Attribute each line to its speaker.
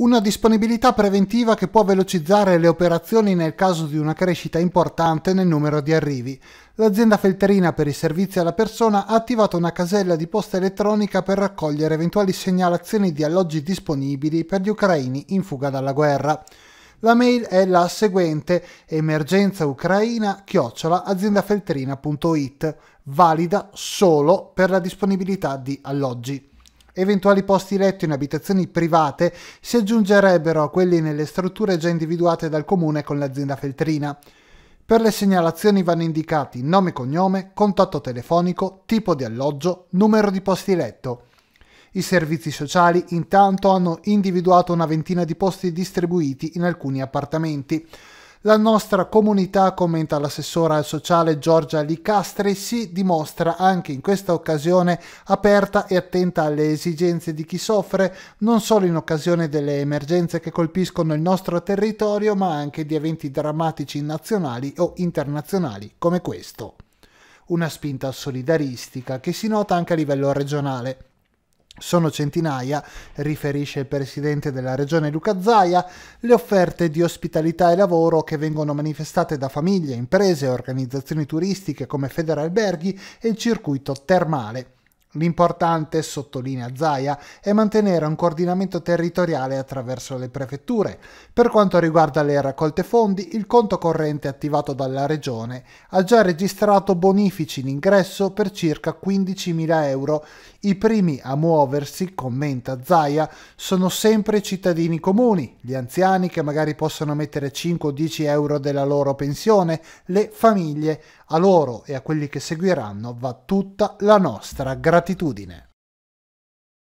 Speaker 1: Una disponibilità preventiva che può velocizzare le operazioni nel caso di una crescita importante nel numero di arrivi. L'azienda felterina per i servizi alla persona ha attivato una casella di posta elettronica per raccogliere eventuali segnalazioni di alloggi disponibili per gli ucraini in fuga dalla guerra. La mail è la seguente emergenzaucraina-aziendafelterina.it, valida solo per la disponibilità di alloggi. Eventuali posti letto in abitazioni private si aggiungerebbero a quelli nelle strutture già individuate dal comune con l'azienda feltrina. Per le segnalazioni vanno indicati nome e cognome, contatto telefonico, tipo di alloggio, numero di posti letto. I servizi sociali intanto hanno individuato una ventina di posti distribuiti in alcuni appartamenti. La nostra comunità, commenta l'assessora al sociale Giorgia Licastri, si dimostra anche in questa occasione aperta e attenta alle esigenze di chi soffre, non solo in occasione delle emergenze che colpiscono il nostro territorio, ma anche di eventi drammatici nazionali o internazionali come questo. Una spinta solidaristica che si nota anche a livello regionale. Sono centinaia, riferisce il presidente della regione Luca Zaia, le offerte di ospitalità e lavoro che vengono manifestate da famiglie, imprese e organizzazioni turistiche come Federalberghi e il circuito termale. L'importante, sottolinea Zaia, è mantenere un coordinamento territoriale attraverso le prefetture. Per quanto riguarda le raccolte fondi, il conto corrente attivato dalla Regione ha già registrato bonifici in ingresso per circa 15.000 euro. I primi a muoversi, commenta Zaia, sono sempre i cittadini comuni, gli anziani che magari possono mettere 5 10 euro della loro pensione, le famiglie. A loro e a quelli che seguiranno va tutta la nostra gratitudine.